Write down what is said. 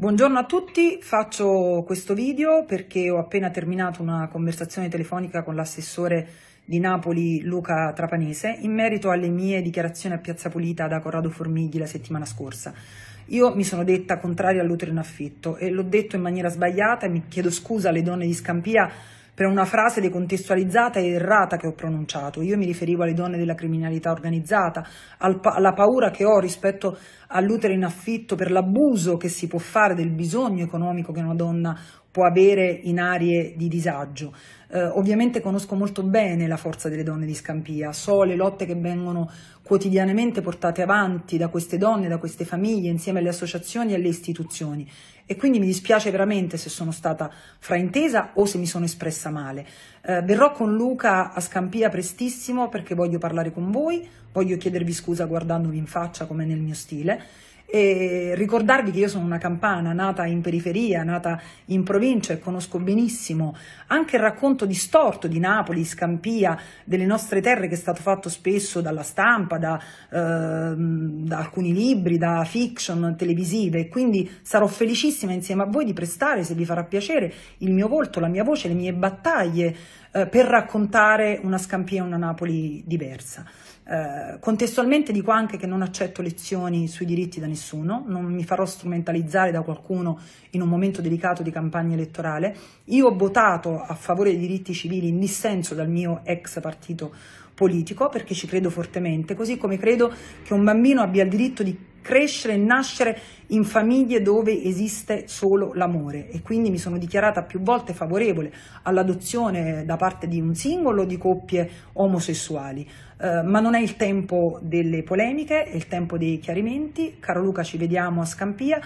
Buongiorno a tutti, faccio questo video perché ho appena terminato una conversazione telefonica con l'assessore di Napoli Luca Trapanese in merito alle mie dichiarazioni a Piazza Pulita da Corrado Formigli la settimana scorsa. Io mi sono detta contraria all'utero in affitto e l'ho detto in maniera sbagliata e mi chiedo scusa alle donne di Scampia per una frase decontestualizzata e errata che ho pronunciato. Io mi riferivo alle donne della criminalità organizzata, al pa- alla paura che ho rispetto all'utero in affitto per l'abuso che si può fare del bisogno economico che una donna può avere in aree di disagio. Eh, ovviamente conosco molto bene la forza delle donne di Scampia, so le lotte che vengono quotidianamente portate avanti da queste donne, da queste famiglie, insieme alle associazioni e alle istituzioni. E quindi mi dispiace veramente se sono stata fraintesa o se mi sono espressa male. Eh, verrò con Luca a Scampia prestissimo perché voglio parlare con voi, voglio chiedervi scusa guardandovi in faccia come nel mio stile e ricordarvi che io sono una campana, nata in periferia, nata in provincia e conosco benissimo anche il racconto distorto di Napoli, Scampia, delle nostre terre che è stato fatto spesso dalla stampa, da, eh, da alcuni libri, da fiction televisive. Quindi sarò felicissima insieme a voi di prestare, se vi farà piacere, il mio volto, la mia voce, le mie battaglie eh, per raccontare una Scampia e una Napoli diversa. Eh, contestualmente dico anche che non accetto lezioni sui diritti da nessuno, non mi farò strumentalizzare da qualcuno in un momento delicato di campagna elettorale. Io ho votato a favore dei diritti civili in dissenso dal mio ex partito politico perché ci credo fortemente, così come credo che un bambino abbia il diritto di crescere e nascere in famiglie dove esiste solo l'amore e quindi mi sono dichiarata più volte favorevole all'adozione da parte di un singolo o di coppie omosessuali. Eh, ma non è il tempo delle polemiche, è il tempo dei chiarimenti. Caro Luca, ci vediamo a Scampia.